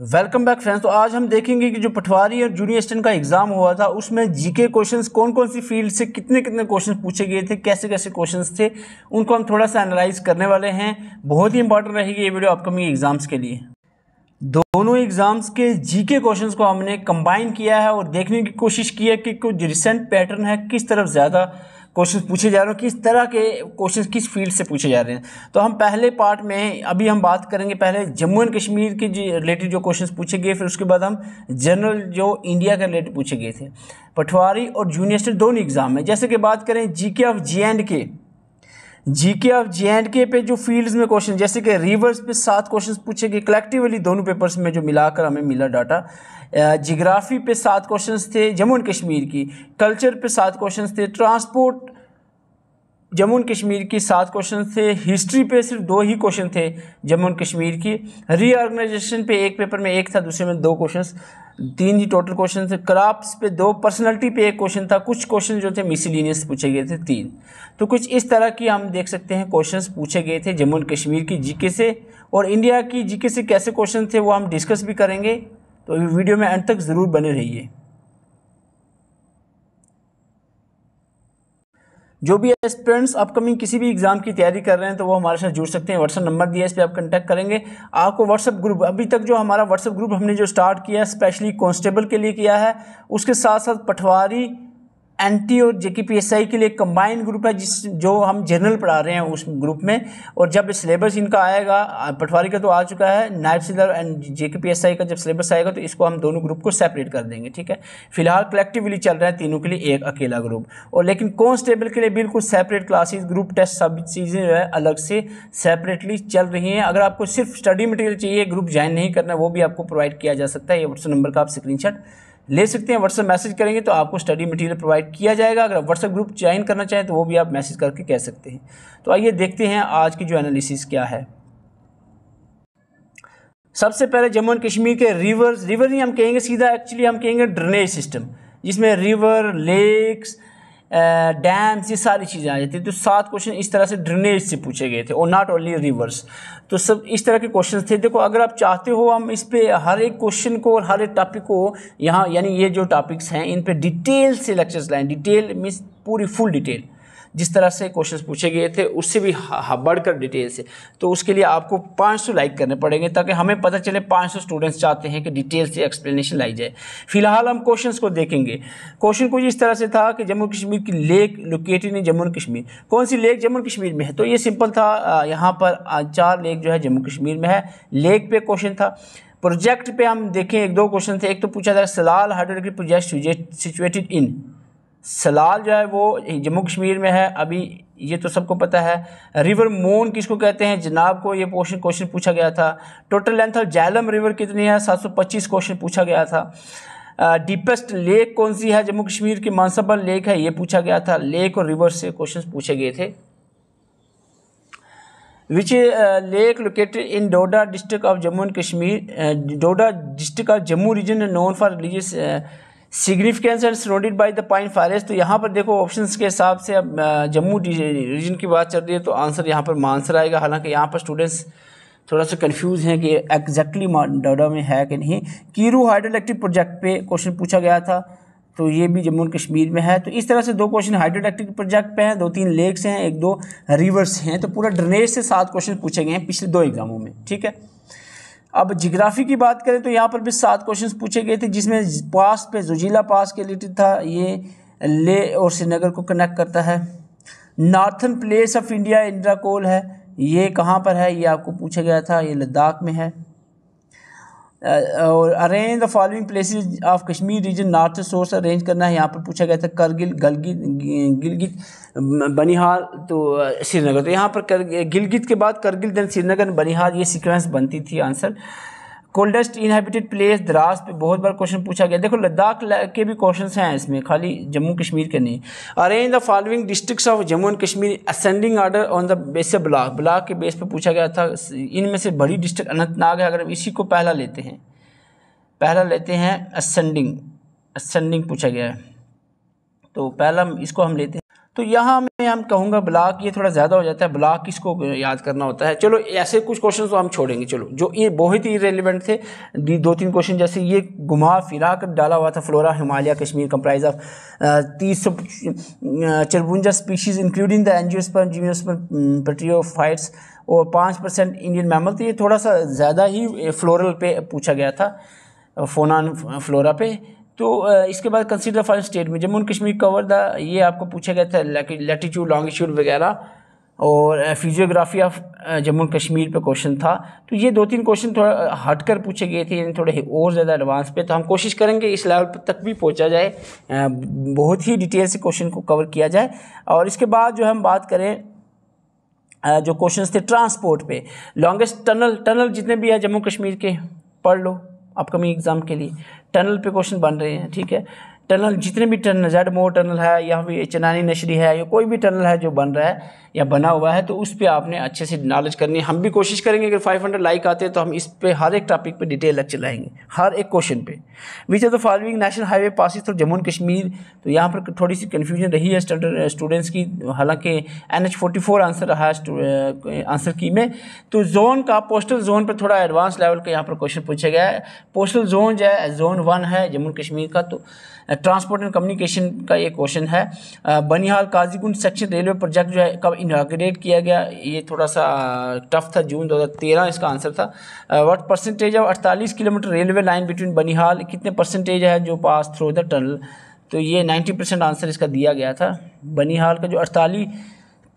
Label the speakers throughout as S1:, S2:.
S1: welcome back friends तो आज हम देखेंगे कि जो पटवारी और जूनियर स्टेंट का एग्ज़ाम हुआ था उसमें जीके क्वेश्चंस कौन कौन सी फील्ड से कितने कितने क्वेश्चन पूछे गए थे कैसे कैसे क्वेश्चंस थे उनको हम थोड़ा सा एनालाइज करने वाले हैं बहुत ही इंपॉर्टेंट रहेगी ये वीडियो अपकमिंग एग्ज़ाम्स के लिए दोनों एग्ज़ाम्स के जी के को हमने कंबाइन किया है और देखने की कोशिश की है कि कुछ रिसेंट पैटर्न है किस तरफ ज़्यादा क्वेश्चन पूछे जा रहे हैं किस तरह के क्वेश्चन किस फील्ड से पूछे जा रहे हैं तो हम पहले पार्ट में अभी हम बात करेंगे पहले जम्मू एंड कश्मीर के रिलेटेड जो क्वेश्चन पूछे गए फिर उसके बाद हम जनरल जो इंडिया के रिलेटेड पूछे गए थे पटवारी और जूनियर दोनों एग्ज़ाम है जैसे कि बात करें G K of J and K GK और जे एंड के पे जो फील्ड्स में क्वेश्चन जैसे कि रिवर्स पे सात क्वेश्चन पूछे गए कलेक्टिवली दोनों पेपर्स में जो मिलाकर हमें मिला डाटा जियोग्राफी पे सात क्वेश्चंस थे जम्मू एंड कश्मीर की कल्चर पे सात क्वेश्चंस थे ट्रांसपोर्ट जम्मू कश्मीर की सात क्वेश्चन थे हिस्ट्री पे सिर्फ दो ही क्वेश्चन थे जम्मू कश्मीर की रीऑर्गेनाइजेशन पे एक पेपर में एक था दूसरे में दो क्वेश्चन तीन ही टोटल क्वेश्चन थे क्राप्स पे दो पर्सनालिटी पे एक क्वेश्चन था कुछ क्वेश्चन जो थे मिसलिनियस पूछे गए थे तीन तो कुछ इस तरह की हम देख सकते हैं क्वेश्चन पूछे गए थे जम्मू कश्मीर की जीके से और इंडिया की जीके से कैसे क्वेश्चन थे वो हम डिस्कस भी करेंगे तो वीडियो में अंत तक ज़रूर बने रहिए जो भी स्टूडेंट्स अपकमिंग किसी भी एग्ज़ाम की तैयारी कर रहे हैं तो वो हमारे साथ जुड़ सकते हैं व्हाट्सअप नंबर दिया इस पर आप कंटेक्ट करेंगे आपको व्हाट्सअप ग्रुप अभी तक जो हमारा व्हाट्सअप ग्रुप हमने जो स्टार्ट किया है स्पेशली कॉन्स्टेबल के लिए किया है उसके साथ साथ पटवारी एंटी और जे के लिए कंबाइंड ग्रुप है जिस जो हम जनरल पढ़ा रहे हैं उस ग्रुप में और जब सिलेबस इनका आएगा पटवारी का तो आ चुका है नायब सिलर एंड जे का जब सिलेबस आएगा तो इसको हम दोनों ग्रुप को सेपरेट कर देंगे ठीक है फिलहाल कलेक्टिवली चल रहा है तीनों के लिए एक अकेला ग्रुप और लेकिन कॉन्स्टेबल के लिए बिल्कुल सेपरेट क्लासेज ग्रुप टेस्ट सब चीज़ें जो है अलग से सेपरेटली चल रही हैं अगर आपको सिर्फ स्टडी मटेरियल चाहिए ग्रुप ज्वाइन नहीं करना वो भी आपको प्रोवाइड किया जा सकता है ये व्हाट्सअप नंबर का आप स्क्रीन ले सकते हैं व्हाट्सएप मैसेज करेंगे तो आपको स्टडी मटेरियल प्रोवाइड किया जाएगा अगर व्हाट्सएप ग्रुप ज्वाइन करना चाहें तो वो भी आप मैसेज करके कह सकते हैं तो आइए देखते हैं आज की जो एनालिसिस क्या है सबसे पहले जम्मू एंड कश्मीर के रिवर्स रिवर नहीं हम कहेंगे सीधा एक्चुअली हम कहेंगे ड्रेनेज सिस्टम जिसमें रिवर लेक्स डैम्स ये सारी चीज़ें आ जाती तो सात क्वेश्चन इस तरह से ड्रेनेज से पूछे गए थे और नॉट ओनली रिवर्स तो सब इस तरह के क्वेश्चन थे देखो अगर आप चाहते हो हम इस पर हर एक क्वेश्चन को और हर एक टॉपिक को यहाँ यानी ये जो टॉपिक्स हैं इन पर डिटेल से लेक्चर्स लाएँ डिटेल मीन्स पूरी फुल डिटेल जिस तरह से क्वेश्चन पूछे गए थे उससे भी बढ़कर डिटेल से तो उसके लिए आपको 500 लाइक करने पड़ेंगे ताकि हमें पता चले 500 स्टूडेंट्स चाहते हैं कि डिटेल से एक्सप्लेनेशन लाई जाए फिलहाल हम क्वेश्चन को देखेंगे क्वेश्चन कुछ इस तरह से था कि जम्मू कश्मीर की lake located in Jammu Kashmir कौन सी लेक जम्मू कश्मीर में है तो ये सिंपल था यहाँ पर चार लेक जो है जम्मू कश्मीर में है लेक पे क्वेश्चन था प्रोजेक्ट पे हम देखें एक दो क्वेश्चन थे एक तो पूछा था Salal hydraulic project situated in Salal जो है वो जम्मू कश्मीर में है अभी ये तो सबको पता है रिवर मोन किसको कहते हैं जनाब को ये पोशन क्वेश्चन पूछा गया था total length of Jhelum river कितनी है 725 क्वेश्चन पूछा गया था डीपेस्ट लेक कौन सी है जम्मू कश्मीर की मानसबल लेक है ये पूछा गया था लेक और रिवर से क्वेश्चन पूछे गए थे which lake located in Doda district of Jammu and Kashmir Doda district of Jammu region known for religious uh, significance and surrounded by the pine forest तो यहाँ पर देखो ऑप्शन के हिसाब से अब जम्मू रीजन की बात चल रही है तो आंसर यहाँ पर मानसर आएगा हालांकि यहाँ पर स्टूडेंट्स थोड़ा सा कंफ्यूज हैं कि एग्जैक्टली डोडा में है कि नहीं कीरू हाइड्रो इलेक्ट्रिक प्रोजेक्ट पे क्वेश्चन पूछा गया था तो ये भी जम्मू एंड कश्मीर में है तो इस तरह से दो क्वेश्चन हाइड्रो इलेक्ट्रिक प्रोजेक्ट पे हैं दो तीन लेक्स हैं एक दो रिवर्स हैं तो पूरा ड्रेनेज से सात क्वेश्चन पूछे गए हैं पिछले दो एग्जामों में ठीक है अब जिग्राफ़ी की बात करें तो यहाँ पर भी सात क्वेश्चंस पूछे गए थे जिसमें पास पे जुजीला पास के रिलेटेड था ये ले और श्रीनगर को कनेक्ट करता है नॉर्थन प्लेस ऑफ इंडिया कोल है ये कहाँ पर है ये आपको पूछा गया था ये लद्दाख में है और arrange the following places of Kashmir region north source arrange करना है यहाँ पर पूछा गया था करगिल गलगित गिलगित बनिहाल तो श्रीनगर तो यहाँ पर कर गिलगित के बाद करगिल दैन श्रीनगर बनिहाल ये सीक्वेंस बनती थी answer coldest inhabited place Dras पे बहुत बार क्वेश्चन पूछा गया देखो लद्दाख के भी क्वेश्चंस हैं इसमें खाली जम्मू कश्मीर के नहीं arrange the following districts of Jammu and Kashmir ascending order on the base of block block के बेस पे पूछा गया था इनमें से बड़ी डिस्ट्रिक्ट अनंतनाग है अगर हम इसी को पहला लेते हैं पहला लेते हैं असेंडिंग असेंडिंग पूछा गया है तो पहला इसको हम लेते हैं तो यहाँ मैं हम कहूँगा ब्लॉक ये थोड़ा ज़्यादा हो जाता है ब्लॉक किसको याद करना होता है चलो ऐसे कुछ क्वेश्चन तो हम छोड़ेंगे चलो जो ये बहुत ही रेलिवेंट थे दो तीन क्वेश्चन जैसे ये घुमा फिरा कर डाला हुआ था flora Himalaya Kashmir comprise of तीस सौ चरबुंजा स्पीशीज़ इंक्लूडिंग द पर जीवियोस्पर फाइट्स और पाँच परसेंट इंडियन मैमल तो ये थोड़ा सा ज़्यादा ही फ्लोरल पे पूछा गया था फोनान फ्लोरा पे तो इसके बाद कंसीडर फॉर स्टेट में Jammu and Kashmir cover the ये आपको पूछा गया था लेटीट्यूड लॉन्गिट्यूड वगैरह और physiography of Jammu and Kashmir पे क्वेश्चन था तो ये दो तीन क्वेश्चन थोड़ा हट कर पूछे गए थे यानी थोड़े और ज़्यादा एडवांस पे तो हम कोशिश करेंगे इस लेवल पर तक भी पहुंचा जाए बहुत ही डिटेल से क्वेश्चन को कवर किया जाए और इसके बाद जो हम बात करें जो क्वेश्चन थे ट्रांसपोर्ट पे लॉन्गेस्ट टनल टनल जितने भी हैं जम्मू कश्मीर के पढ़ लो अपकमिंग एग्ज़ाम के लिए टनल पे क्वेश्चन बन रहे हैं ठीक है टनल जितने भी टनल जेड मोर टनल है या फिर चनानी नशरी है या कोई भी टनल है जो बन रहा है या बना हुआ है तो उस पर आपने अच्छे से नॉलेज करनी है हम भी कोशिश करेंगे अगर 500 लाइक आते हैं तो हम इस पर हर एक टॉपिक पे डिटेल लग लाएंगे हर एक क्वेश्चन पे which are the following national highway passes through Jammu and Kashmir तो यहाँ पर थोड़ी सी कन्फ्यूजन रही है स्टूडेंट्स uh, की हालांकि N H forty four answer रहा आंसर uh, की में तो जोन का पोस्टल जोन पर थोड़ा एडवांस लेवल का यहाँ पर क्वेश्चन पूछा गया है पोस्टल जोन जो है जोन वन है जम्मू कश्मीर का तो ट्रांसपोर्ट एंड कम्युनिकेशन का ये क्वेश्चन है Banihal Qazigund section railway project जो है कब इनाग्रेट किया गया ये थोड़ा सा टफ था जून 2013 इसका आंसर था वट परसेंटेज ऑफ अड़तालीस kilometre railway line between Banihal कितने परसेंटेज है जो पास थ्रू द टनल तो ये 90 परसेंट आंसर इसका दिया गया था बनिहाल का जो अड़तालीस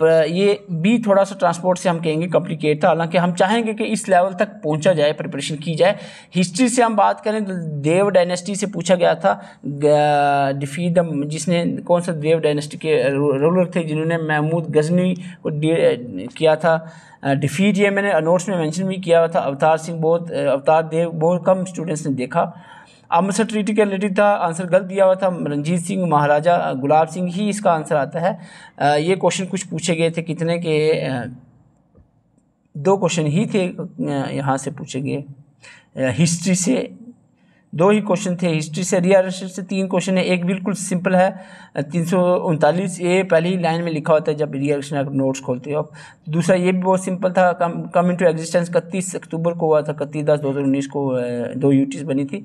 S1: ये बी थोड़ा सा ट्रांसपोर्ट से हम कहेंगे कॉम्प्लिकेट था हालांकि हम चाहेंगे कि इस लेवल तक पहुंचा जाए प्रिपरेशन की जाए हिस्ट्री से हम बात करें तो देव डायनेस्टी से पूछा गया था डिफीट जिसने कौन सा देव डायनेस्टी के रूलर थे जिन्होंने महमूद गजनी को किया था डिफीट ये मैंने नोट्स में मैंशन भी किया था अवतार सिंह बहुत अवतार देव बहुत कम स्टूडेंट्स ने देखा अमृतसर ट्रीटी के रिलेटेड था आंसर गलत दिया हुआ था रंजीत सिंह महाराजा गुलाब सिंह ही इसका आंसर आता है ये क्वेश्चन कुछ पूछे गए थे कितने के दो क्वेश्चन ही थे यहाँ से पूछे गए हिस्ट्री से दो ही क्वेश्चन थे हिस्ट्री से रियल से तीन क्वेश्चन है एक बिल्कुल सिंपल है तीन सौ उनतालीस पहले पहली लाइन में लिखा होता है जब रियल स्टेट नोट्स खोलते हो आप दूसरा ये भी बहुत सिंपल था कम कम टू एग्जिस्टेंस इकतीस अक्टूबर को हुआ था इकतीस दस दो हज़ार उन्नीस को दो यूटीज बनी थी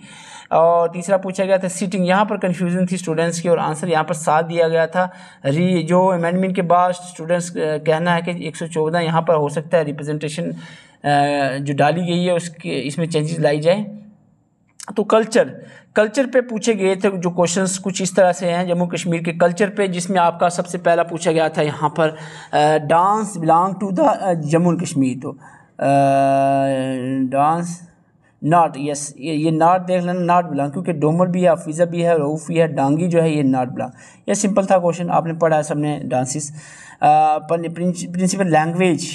S1: और तीसरा पूछा गया था सीटिंग यहाँ पर कन्फ्यूजन थी स्टूडेंट्स की और आंसर यहाँ पर साथ दिया गया था री जो अमेंडमेंट के बाद स्टूडेंट्स कहना है कि एक सौ चौदह यहाँ पर हो सकता है रिप्रेजेंटेशन जो डाली गई है उसके इसमें चेंजेस लाई जाए तो कल्चर कल्चर पे पूछे गए थे जो क्वेश्चंस कुछ इस तरह से हैं जम्मू कश्मीर के कल्चर पे जिसमें आपका सबसे पहला पूछा गया था यहाँ पर dance belong to the Jammu and Kashmir तो डांस नाट यस ये नॉट नाट देख लेना नाट बिलोंग क्योंकि डोमर भी है अफीज़ा भी है रऊफ़ भी है डांगी जो है ये नाट बिलोंग ये सिंपल था क्वेश्चन आपने पढ़ा है सबने dances principal language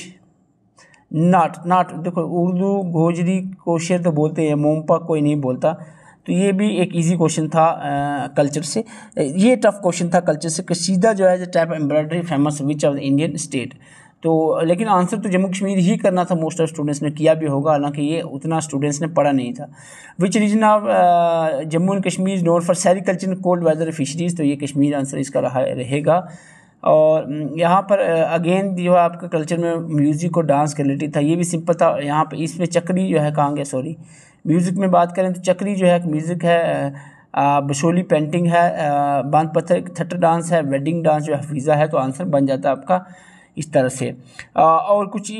S1: not not देखो उर्दू गोजरी कोशियर तो बोलते हैं मोमपा कोई नहीं बोलता तो ये भी एक इजी क्वेश्चन था आ, कल्चर से ये टफ क्वेश्चन था कल्चर से कशीदा सीधा जो है type embroidery famous which of the Indian state तो लेकिन आंसर तो जम्मू कश्मीर ही करना था मोस्ट ऑफ स्टूडेंट्स ने किया भी होगा हालांकि ये उतना स्टूडेंट्स ने पढ़ा नहीं था which region of Jammu and Kashmir note for sericulture cold weather fisheries तो ये कश्मीर आंसर इसका रहा रहेगा और यहाँ पर अगेन जो है आपके कल्चर में म्यूज़िक और डांस का रिलेटेड था ये भी सिंपल था यहाँ पर इसमें चक्री जो है कहाँगे सॉरी म्यूज़िक में बात करें तो चक्री जो है म्यूज़िक है बशोली पेंटिंग है बांध पत्थर थटर डांस है वेडिंग डांस जो है हफीज़ा है तो आंसर बन जाता है आपका इस तरह से और कुछ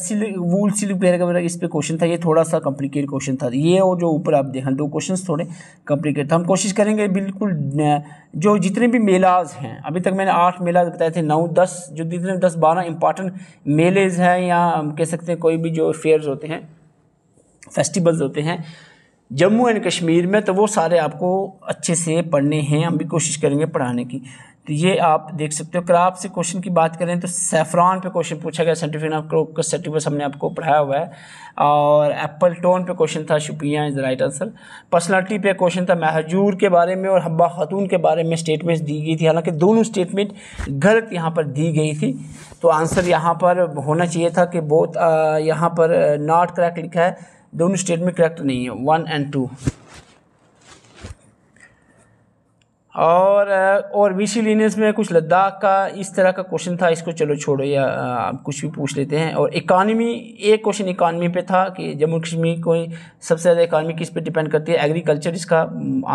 S1: सिल्क वूल सिल्क वगैरह वगैरह इस पर क्वेश्चन था ये थोड़ा सा कॉम्प्लिकेट क्वेश्चन था ये और जो ऊपर आप देखें दो क्वेश्चन थोड़े कॉम्प्लिकेट था हम कोशिश करेंगे बिल्कुल जो जितने भी मेलाज हैं अभी तक मैंने आठ मेलाज बताए थे नौ दस जो जितने दस बारह इंपॉर्टेंट मेलेज हैं या हम कह सकते हैं कोई भी जो फेयर्स होते हैं फेस्टिवल्स होते हैं जम्मू एंड कश्मीर में तो वो सारे आपको अच्छे से पढ़ने हैं हम भी कोशिश करेंगे पढ़ाने की तो ये आप देख सकते हो क्राप से क्वेश्चन की बात करें तो सेफ्रॉन पे क्वेश्चन पूछा गया सेंटिफिन ऑफ क्रोप का सर्टिफिकेट हमने आपको पढ़ाया हुआ है और एप्पल टोन पे क्वेश्चन था Shopian is the right answer personality पे क्वेश्चन था महजूर के बारे में और हब्बा खतून के बारे में स्टेटमेंट्स दी गई थी हालांकि दोनों स्टेटमेंट गलत यहाँ पर दी गई थी तो आंसर यहाँ पर होना चाहिए था कि बहुत यहाँ पर नॉट करेक्ट लिखा है दोनों स्टेटमेंट करेक्ट नहीं है वन एंड टू और uh, और बीसी लीनियस में कुछ लद्दाख का इस तरह का क्वेश्चन था इसको चलो छोड़ो या uh, आ, कुछ भी पूछ लेते हैं और इकानमी एक क्वेश्चन इकानमी पे था कि जम्मू कश्मीर को सबसे ज़्यादा इकानमी किस पे डिपेंड करती है एग्रीकल्चर इसका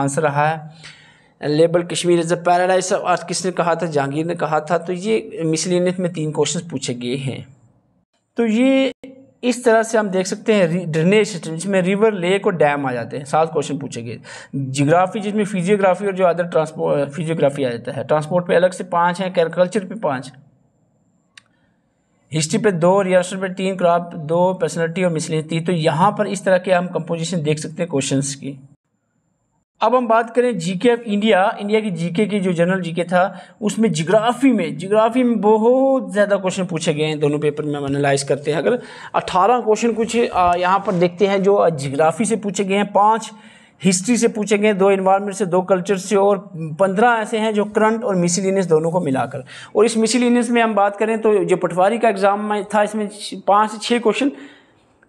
S1: आंसर um, रहा है label Kashmir is a paradise of earth किसने कहा था जहांगीर ने कहा था तो ये मिसलिनियस में तीन क्वेश्चन पूछे गए हैं तो ये इस तरह से हम देख सकते हैं ड्रेनेज सिस्टम जिसमें रिवर लेक और डैम आ जाते हैं सात क्वेश्चन पूछे गए जियोग्राफी जिसमें फिजियोग्राफी और जो अदर ट्रांसपोर्ट फिजियोग्राफी आ जाता है ट्रांसपोर्ट पे अलग से पाँच हैं कैरिकल्चर पे पाँच हिस्ट्री पे दो रियासत पे तीन क्रॉप दो पर्सनलिटी और मिसलिन तीन तो यहाँ पर इस तरह के हम कंपोजिशन देख सकते हैं क्वेश्चन की अब हम बात करें जीके ऑफ इंडिया इंडिया की जीके की जो जनरल जीके था उसमें जिग्राफी में जोग्राफी में बहुत ज़्यादा क्वेश्चन पूछे गए हैं दोनों पेपर में हम एनालाइज करते हैं अगर 18 क्वेश्चन कुछ यहाँ पर देखते हैं जो जिग्राफी से पूछे गए हैं पाँच हिस्ट्री से पूछे गए दो इन्वायरमेंट से दो कल्चर से और पंद्रह ऐसे हैं जो करंट और मिसिलिनियस दोनों को मिलाकर और इस मिसिलिनियस में हम बात करें तो जो पटवारी का एग्ज़ाम था इसमें पाँच से छः क्वेश्चन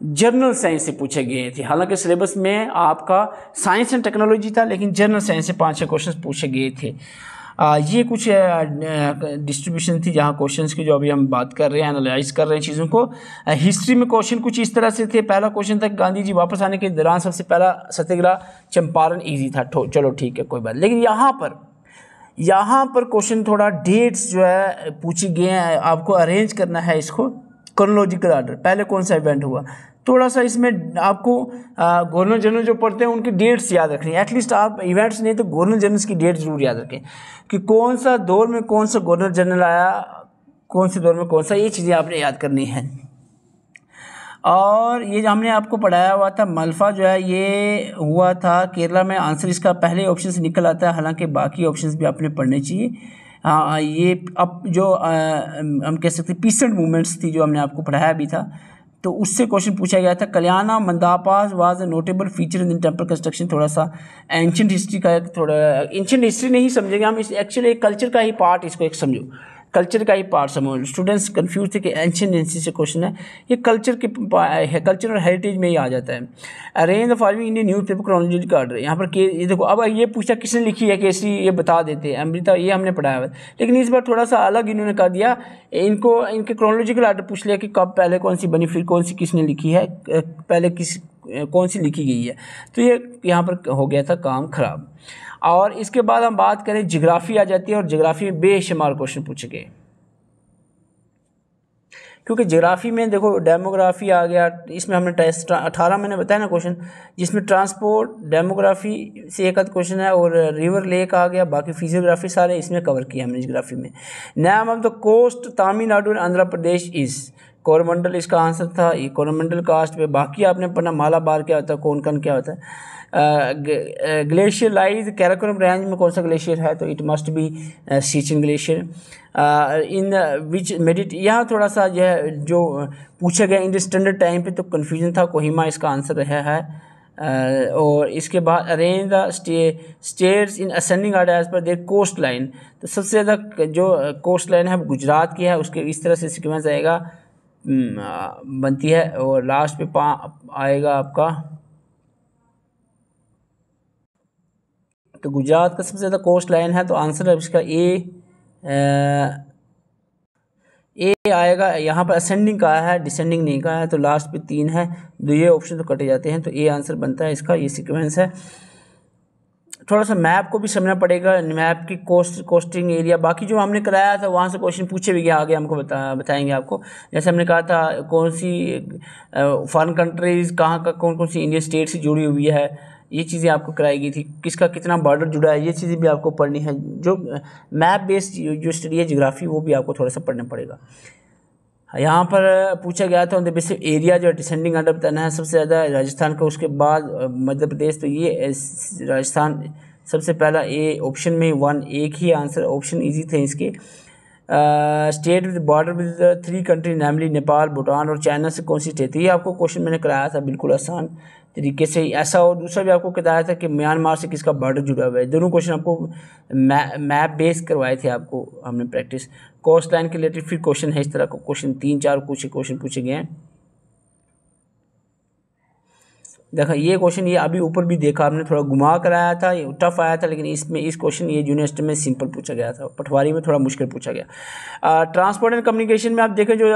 S1: जर्नल साइंस से पूछे गए थे हालांकि सिलेबस में आपका साइंस एंड टेक्नोलॉजी था लेकिन जर्नल साइंस से पाँच छः क्वेश्चन पूछे गए थे आ, ये कुछ डिस्ट्रीब्यूशन थी जहाँ क्वेश्चंस की जो अभी हम बात कर रहे हैं एनालाइज कर रहे हैं चीज़ों को हिस्ट्री में क्वेश्चन कुछ इस तरह से थे पहला क्वेश्चन था गांधी जी वापस आने के दौरान सबसे पहला सत्याग्रह चंपारण इजी था चलो ठीक है कोई बात लेकिन यहाँ पर यहाँ पर क्वेश्चन थोड़ा डेट्स जो है पूछी गए हैं आपको अरेंज करना है इसको क्रोनोलॉजिकल ऑर्डर पहले कौन सा इवेंट हुआ थोड़ा सा इसमें आपको गवर्नर जनरल जो पढ़ते हैं उनकी डेट्स याद रखनी है एटलीस्ट आप इवेंट्स नहीं तो गवर्नर जनरल्स की डेट जरूर याद रखें कि कौन सा दौर में कौन सा गवर्नर जनरल आया कौन से दौर में कौन सा ये चीज़ें आपने याद करनी है और ये जो हमने आपको पढ़ाया हुआ था मलफा जो है ये हुआ था केरला में आंसर इसका पहले ऑप्शन से निकल आता है हालांकि बाकी ऑप्शन भी आपने पढ़ने चाहिए हाँ ये अब जो आ, हम कह सकते पीसेंट मूवमेंट्स थी जो हमने आपको पढ़ाया भी था तो उससे क्वेश्चन पूछा गया था Kalyana mandapas was a notable feature in temple construction थोड़ा सा एंशंट हिस्ट्री का एक थोड़ा एंशंट हिस्ट्री नहीं समझेंगे हम इस एक्चुअली एक कल्चर का ही पार्ट इसको एक समझो कल्चर का ही पार्ट समझ स्टूडेंट्स कन्फ्यूज थे कि एंशियन एंसी से क्वेश्चन है ये कल्चर के कल्चर और हेरिटेज में ही आ जाता है arrange the following Indian newspaper chronology का ऑर्डर यहाँ पर के ये देखो अब ये पूछा किसने लिखी है कैसी ये बता देते हैं अमृता ये हमने पढ़ाया हुआ लेकिन इस बार थोड़ा सा अलग इन्होंने कर दिया इनको इनके क्रोनोलॉजिकल ऑर्डर पूछ लिया कि कब पहले कौन सी बनी फिर कौन सी किसने लिखी है पहले किस कौन सी लिखी गई है तो ये यहाँ पर हो गया था काम खराब और इसके बाद हम बात करें जोग्राफी आ जाती है और जोग्राफी में बेशुमार क्वेश्चन पूछे गए क्योंकि जोग्राफी में देखो डेमोग्राफी आ गया इसमें हमने टेस्ट अठारह मैंने बताया ना क्वेश्चन जिसमें ट्रांसपोर्ट डेमोग्राफी से एक आध क्वेश्चन है और रिवर लेक आ गया बाकी फिजियोग्राफी सारे इसमें कवर किया हमने जोग्राफी में नया ऑफ तो coast Tamil Nadu and Andhra Pradesh is Coromandel इसका आंसर था ये कोरमंडल कास्ट पे बाकी आपने पढ़ना मालाबार क्या होता है कौन क्या होता है ग्लेशियरलाइज कैराकोरम रेंज में कौन सा ग्लेशियर है तो it must be Siachen glacier in which मेडिट यहाँ थोड़ा सा यह जो पूछा गया इन द स्टैंडर्ड टाइम पे तो कन्फ्यूजन था कोहिमा इसका आंसर रहा है और इसके बाद arrange the states in ascending order as per their coast line तो सबसे ज़्यादा जो कोस्ट लाइन है वो गुजरात की है उसके इस तरह से सिक्वेंस आएगा हम्म, बनती है और लास्ट पे पा आएगा आपका तो गुजरात का सबसे ज़्यादा कोस्ट लाइन है तो आंसर है इसका ए ए आएगा यहाँ पर असेंडिंग का है डिसेंडिंग नहीं का है तो लास्ट पे तीन है दो तो ये ऑप्शन तो कटे जाते हैं तो ए आंसर बनता है इसका ये सीक्वेंस है थोड़ा सा मैप को भी समझना पड़ेगा मैप की कोस्ट कोस्टिंग एरिया बाकी जो हमने कराया था वहाँ से क्वेश्चन पूछे भी गया आगे हमको बता बताएंगे आपको जैसे हमने कहा था कौन सी फॉरन कंट्रीज़ कहाँ का कौन कौन सी इंडियन स्टेट से जुड़ी हुई है ये चीज़ें आपको कराई गई थी किसका कितना बॉर्डर जुड़ा है ये चीज़ें भी आपको पढ़नी है जो मैप बेस्ड जो स्टडी है जोग्राफी वो भी आपको थोड़ा सा पढ़ना पड़ेगा यहाँ पर पूछा गया था ऑन द बेसिक एरिया जो डिसेंडिंग अंडर बताना है सबसे ज़्यादा राजस्थान का उसके बाद मध्य प्रदेश तो ये राजस्थान सबसे पहला ए ऑप्शन में वन एक ही आंसर ऑप्शन इजी थे इसके state with border with three country namely Nepal Bhutan और चाइना से कौन सी स्टेट ये आपको क्वेश्चन मैंने कराया था बिल्कुल आसान तरीके से ऐसा और दूसरा भी आपको कराया था कि म्यांमार से किसका बॉर्डर जुड़ा हुआ है दोनों क्वेश्चन आपको मैप बेस करवाए थे आपको हमने प्रैक्टिस कोस्ट लाइन के रिलेटेड तो फिर क्वेश्चन है इस तरह का क्वेश्चन तीन चार कुछ क्वेश्चन पूछे गए हैं देखा ये क्वेश्चन ये अभी ऊपर भी देखा आपने थोड़ा घुमा कर आया था ये टफ आया था लेकिन इसमें इस क्वेश्चन ये यूनिवर्सिटी में सिंपल पूछा गया था पटवारी में थोड़ा मुश्किल पूछा गया ट्रांसपोर्ट एंड कम्युनिकेशन में आप देखें जो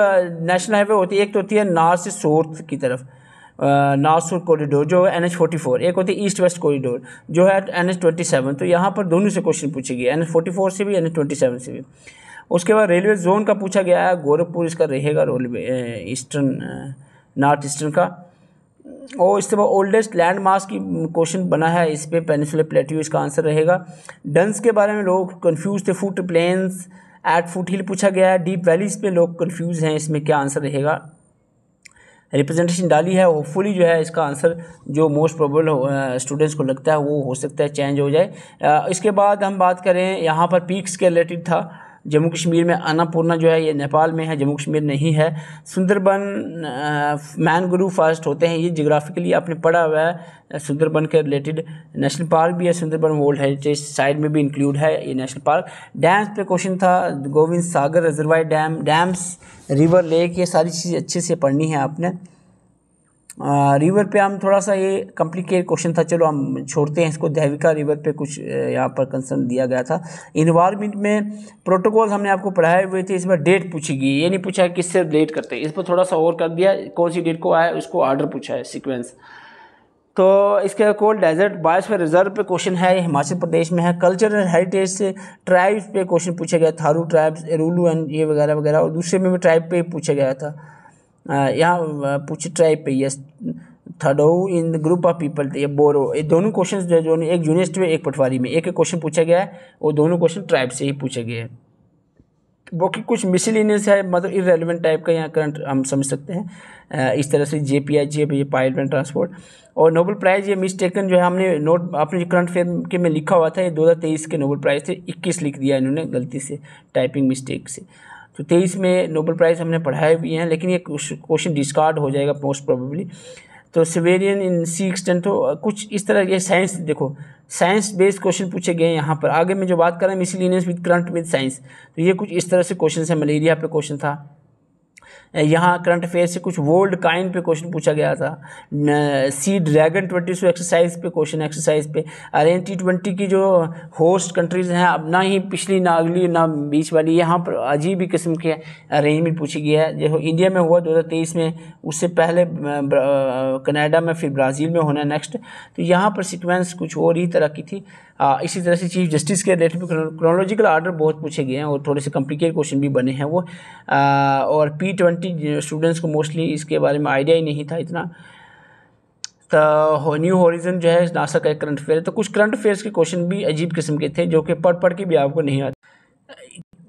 S1: नेशनल हाईवे होती है एक तो होती है नॉर्थ से साउथ की तरफ नॉर्थ साउथ कॉरिडोर जो है एन एच फोर्टी फोर एक होती है ईस्ट वेस्ट कॉरिडोर जो है एन एच ट्वेंटी सेवन तो यहाँ पर दोनों से क्वेश्चन पूछे गए एन एच फोर्टी फोर से भी एन एच ट्वेंटी सेवन से भी उसके बाद रेलवे जोन का पूछा गया है गोरखपुर इसका रहेगा रेलवे ईस्टर्न नॉर्थ ईस्टर्न का और इसके बाद ओल्डेस्ट लैंडमार्क की क्वेश्चन बना है इस पर पेनिसुलर प्लेट्यू इसका आंसर रहेगा डंस के बारे में लोग कन्फ्यूज थे foot plains at foothill पूछा गया है डीप वैलीज पे लोग कन्फ्यूज हैं इसमें क्या आंसर रहेगा रिप्रेजेंटेशन डाली है होपफुली जो है इसका आंसर जो मोस्ट प्रोबेबल स्टूडेंट्स को लगता है वो हो सकता है चेंज हो जाए इसके बाद हम बात करें यहाँ पर पीक्स के रिलेटेड था जम्मू कश्मीर में अन्नापूर्णा जो है ये नेपाल में है जम्मू कश्मीर नहीं है सुंदरबन मैन गुरु फॉरेस्ट होते हैं ये जोग्राफिकली आपने पढ़ा हुआ है सुंदरबन के रिलेटेड नेशनल पार्क भी है सुंदरबन वर्ल्ड हेरिटेज साइड में भी इंक्लूड है ये नेशनल पार्क डैम्स पे क्वेश्चन था Gobind Sagar reservoir dam dams river lake ये सारी चीज़ें अच्छे से पढ़नी है आपने रिवर पे हम थोड़ा सा ये कॉम्प्लिकेट क्वेश्चन था चलो हम छोड़ते हैं इसको दैविका रिवर पे कुछ यहाँ पर कंसर्न दिया गया था इन्वायरमेंट में प्रोटोकॉल हमने आपको पढ़ाए हुए थे इस पर डेट पूछी गई ये नहीं पूछा है किससे डेट करते हैं इस पर थोड़ा सा और कर दिया कौन सी डेट को आया उसको ऑर्डर पूछा है सिक्वेंस तो इसके कोल डेजर्ट बायोस्फीयर रिजर्व पे क्वेश्चन है हिमाचल प्रदेश में है कल्चरल हेरिटेज से ट्राइब्स पे क्वेश्चन पूछा गया थारू ट्राइब्स एरुलू एंड ये वगैरह वगैरह और दूसरे में भी ट्राइब पे पूछा गया था यहाँ पूछ ट्राइब पे यस थर्डो in the group of people ये बोरो ये दोनों क्वेश्चन जो जो एक जूनियस्ट में एक पटवारी में एक एक क्वेश्चन पूछा गया है वो दोनों क्वेश्चन ट्राइब से ही पूछे गए हैं बाकी कुछ मिसलिनियस है मतलब इरेलीवेंट टाइप का यहाँ करंट हम समझ सकते हैं इस तरह से जे पी आई जी ये पायलट एंड ट्रांसपोर्ट और नोबल प्राइज़ ये मिस्टेकन जो है हमने नोट अपने करंट अफेयर के में लिखा हुआ था ये तेईस के नोबल प्राइज़ थे इक्कीस लिख दिया इन्होंने गलती से टाइपिंग मिस्टेक से तो तेईस में नोबल प्राइज़ हमने पढ़ाए भी हैं लेकिन ये क्वेश्चन डिस्कार्ड हो जाएगा मोस्ट प्रोबेबली तो सिवेरियन इन सी एक्सटेंट हो कुछ इस तरह ये साइंस देखो साइंस बेस्ड क्वेश्चन पूछे गए हैं यहाँ पर आगे मैं जो बात कर रहा हूँ miscellaneous with current with science तो ये कुछ इस तरह से क्वेश्चन है मलेरिया पे क्वेश्चन था यहाँ करंट अफेयर से कुछ वर्ल्ड काइन पे क्वेश्चन पूछा गया था sea dragon twenty two exercise पे क्वेश्चन एक्सरसाइज पे अरे टी ट्वेंटी की जो होस्ट कंट्रीज़ हैं अब ना ही पिछली ना अगली ना बीच वाली यहाँ पर अजीब ही किस्म के अरेंजमेंट पूछी गई है जो इंडिया में हुआ दो में उससे पहले कनाडा में फिर ब्राज़ील में होना नेक्स्ट तो यहाँ पर सिक्वेंस कुछ और ही तरह की थी आ, इसी तरह से चीफ जस्टिस के रिलेटेड क्रोनोलॉजिकल आर्डर बहुत पूछे गए हैं और थोड़े से कॉम्प्लिकेट क्वेश्चन भी बने हैं वो आ, और पी ट्वेंटी ट्वेंटी स्टूडेंट्स को मोस्टली इसके बारे में आइडिया ही नहीं था इतना तो न्यू हॉरिजन जो है नासा का एक करंट अफेयर तो कुछ करंट अफेयर्स के क्वेश्चन भी अजीब किस्म के थे जो कि पढ़ पढ़ के भी आपको नहीं आते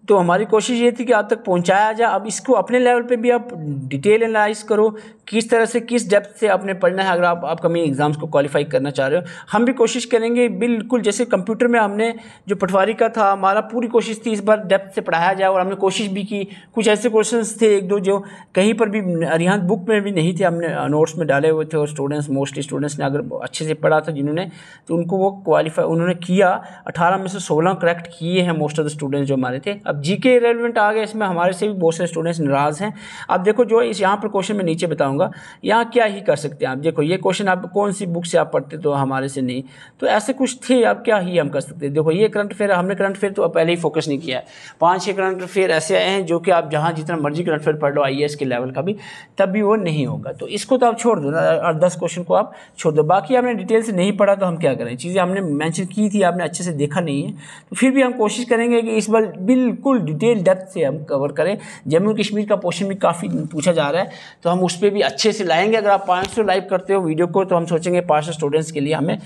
S1: तो हमारी कोशिश ये थी कि आप तक पहुंचाया जाए अब इसको अपने लेवल पे भी आप डिटेल एनालाइज करो किस तरह से किस डेप्थ से आपने पढ़ना है अगर आप कमी एग्ज़ाम्स को क्वालिफाई करना चाह रहे हो हम भी कोशिश करेंगे बिल्कुल जैसे कंप्यूटर में हमने जो पटवारी का था हमारा पूरी कोशिश थी इस बार डेप्थ से पढ़ाया जाए और हमने कोशिश भी की कुछ ऐसे क्वेश्चन थे एक दो जो कहीं पर भी रिहान बुक में भी नहीं थे हमने नोट्स में डाले हुए थे और स्टूडेंट्स मोस्टली स्टूडेंट्स ने अगर अच्छे से पढ़ा था जिन्होंने तो उनको वो क्वालिफाई उन्होंने किया अठारह में से सोलह करेक्ट किए हैं मोस्ट ऑफ द स्टूडेंट्स जो हमारे थे अब जी जीके रेलिवेंट आ गया इसमें हमारे से भी बहुत से स्टूडेंट्स नाराज़ हैं अब देखो जो इस यहाँ पर क्वेश्चन मैं नीचे बताऊँगा यहाँ क्या ही कर सकते हैं आप देखो ये क्वेश्चन आप कौन सी बुक से आप पढ़ते तो हमारे से नहीं तो ऐसे कुछ थे अब क्या ही हम कर सकते हैं देखो ये करंट अफेयर हमने करंट अफेयर तो पहले ही फोकस नहीं किया है पाँच छः करंट अफेयर ऐसे आए हैं जो कि आप जहाँ जितना मर्जी करंट अफेयर पढ़ लो आई के लेवल का भी तब भी वो नहीं होगा तो इसको तो आप छोड़ दो ना और दस क्वेश्चन को आप छोड़ दो बाकी आपने डिटेल से नहीं पढ़ा तो हम क्या करें चीज़ें हमने मैंशन की थी आपने अच्छे से देखा नहीं है तो फिर भी हम कोशिश करेंगे कि इस बार बिल्कुल बिल्कुल डिटेल डेप्थ से हम कवर करें जम्मू कश्मीर का पोर्शन भी काफ़ी पूछा जा रहा है तो हम उस पर भी अच्छे से लाएंगे अगर आप सौ लाइव करते हो वीडियो को तो हम सोचेंगे सौ स्टूडेंट्स के लिए हमें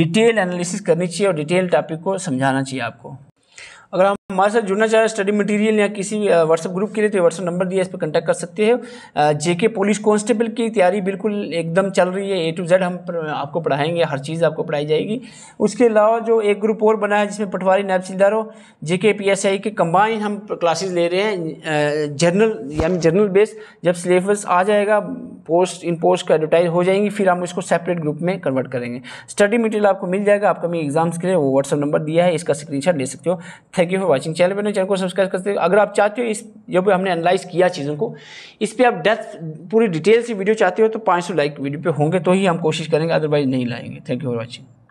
S1: डिटेल एनालिसिस करनी चाहिए और डिटेल टॉपिक को समझाना चाहिए आपको अगर हम हमारे साथ जुड़ना चाह रहे स्टडी मटेरियल या किसी व्हाट्सएप ग्रुप के लिए तो व्हाट्सअप नंबर दिया इस पर कांटेक्ट कर सकते हैं जेके पुलिस कांस्टेबल की तैयारी बिल्कुल एकदम चल रही है ए टू जेड हम आपको पढ़ाएंगे हर चीज़ आपको पढ़ाई जाएगी उसके अलावा जो एक ग्रुप और बना है जिसमें पटवारी नायब तहसीलदारों जे के पी एस आई के कम्बाइन हम क्लासेज ले रहे हैं जर्नल यानी जर्नल बेस जब सिलेबस आ जाएगा पोस्ट इन पोस्ट का एडवर्टाइज हो जाएंगी फिर हम इसको सेपरेट ग्रुप में कन्वर्ट करेंगे स्टडी मटेरियल आपको मिल जाएगा आपका मैं एग्जाम्स के लिए वो व्हाट्सअप नंबर दिया है इसका स्क्रीनशॉट ले सकते हो thank you for watching channel पर चैनल को सब्सक्राइब करते हो अगर आप चाहते हो इस जब हमने एनालाइज किया चीज़ों को इस पर आप डेथ पूरी डिटेल से वीडियो चाहते हो तो पाँच लाइक वीडियो पर होंगे तो ही हम कोशिश करेंगे अदरवाइज नहीं लाएंगे थैंक यू फॉर वॉचिंग